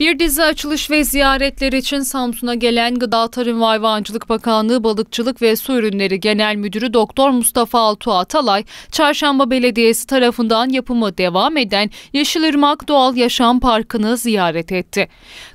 Bir dizi açılış ve ziyaretler için Samsun'a gelen Gıda Tarım ve Hayvancılık Bakanlığı Balıkçılık ve Su Ürünleri Genel Müdürü Doktor Mustafa Altuğ Atalay, Çarşamba Belediyesi tarafından yapımı devam eden Yeşilırmak Doğal Yaşam Parkı'nı ziyaret etti.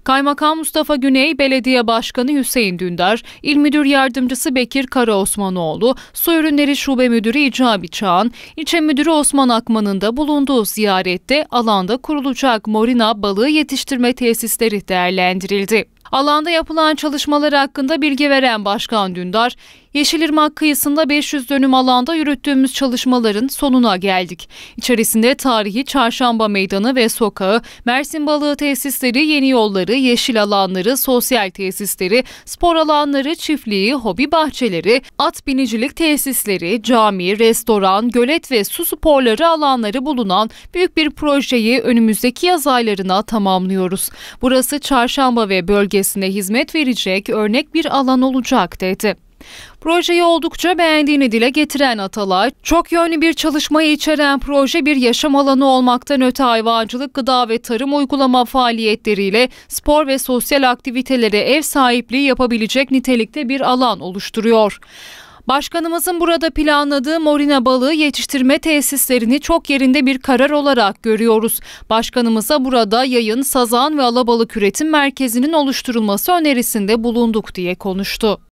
Kaymakam Mustafa Güney, Belediye Başkanı Hüseyin Dündar, İl Müdür Yardımcısı Bekir Kara Osmanoğlu, Su Ürünleri Şube Müdürü İcabi Çağan, İlçe Müdürü Osman Akman'ın da bulunduğu ziyarette alanda kurulacak Morina Balığı Yetiştirme Tesisleri tesisleri değerlendirildi. Alanda yapılan çalışmalar hakkında bilgi veren Başkan Dündar, Yeşilirmak kıyısında 500 dönüm alanda yürüttüğümüz çalışmaların sonuna geldik. İçerisinde tarihi Çarşamba Meydanı ve sokağı, Mersin Balığı tesisleri, yeni yolları, yeşil alanları, sosyal tesisleri, spor alanları, çiftliği, hobi bahçeleri, at binicilik tesisleri, cami, restoran, gölet ve su sporları alanları bulunan büyük bir projeyi önümüzdeki yaz aylarına tamamlıyoruz. Burası Çarşamba ve bölge bölgesinde hizmet verecek örnek bir alan olacak dedi. Projeyi oldukça beğendiğini dile getiren Atalay, çok yönlü bir çalışmayı içeren proje bir yaşam alanı olmaktan öte hayvancılık, gıda ve tarım uygulama faaliyetleriyle spor ve sosyal aktivitelere ev sahipliği yapabilecek nitelikte bir alan oluşturuyor. Başkanımızın burada planladığı morina balığı yetiştirme tesislerini çok yerinde bir karar olarak görüyoruz. Başkanımıza burada yayın, sazan ve alabalık üretim merkezinin oluşturulması önerisinde bulunduk diye konuştu.